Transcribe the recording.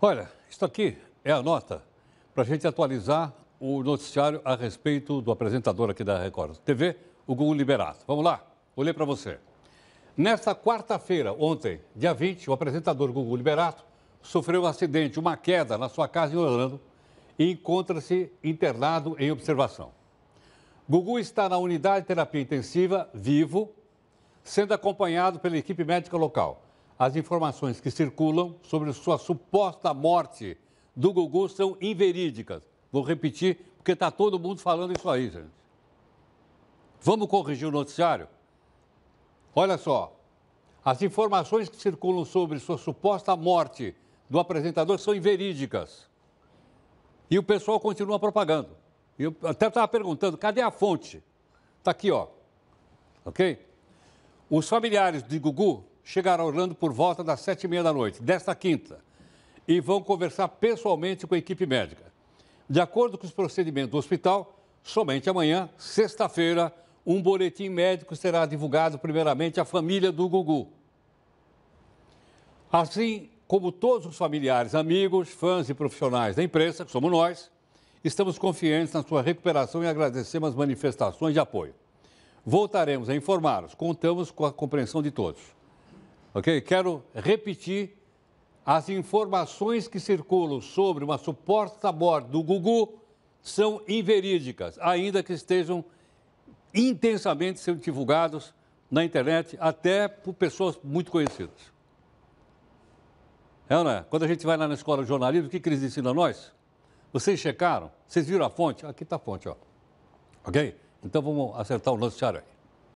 Olha, isso aqui é a nota para a gente atualizar o noticiário a respeito do apresentador aqui da Record TV, o Gugu Liberato. Vamos lá, olhei para você. Nesta quarta-feira, ontem, dia 20, o apresentador Gugu Liberato sofreu um acidente, uma queda na sua casa em Orlando e encontra-se internado em observação. Gugu está na unidade de terapia intensiva, vivo, sendo acompanhado pela equipe médica local. As informações que circulam sobre sua suposta morte do Gugu são inverídicas. Vou repetir, porque está todo mundo falando isso aí, gente. Vamos corrigir o noticiário? Olha só. As informações que circulam sobre sua suposta morte do apresentador são inverídicas. E o pessoal continua propagando. Eu até estava perguntando, cadê a fonte? Está aqui, ó. Ok? Os familiares de Gugu chegar a Orlando por volta das sete e meia da noite, desta quinta, e vão conversar pessoalmente com a equipe médica. De acordo com os procedimentos do hospital, somente amanhã, sexta-feira, um boletim médico será divulgado primeiramente à família do Gugu. Assim como todos os familiares, amigos, fãs e profissionais da imprensa, que somos nós, estamos confiantes na sua recuperação e agradecemos as manifestações de apoio. Voltaremos a informá-los. Contamos com a compreensão de todos. Ok? Quero repetir as informações que circulam sobre uma suposta morte do Gugu são inverídicas, ainda que estejam intensamente sendo divulgados na internet, até por pessoas muito conhecidas. É ou não é? Quando a gente vai lá na escola de jornalismo, o que, que eles ensinam a nós? Vocês checaram? Vocês viram a fonte? Aqui está a fonte, ó. Ok? Então vamos acertar o noticiário aí.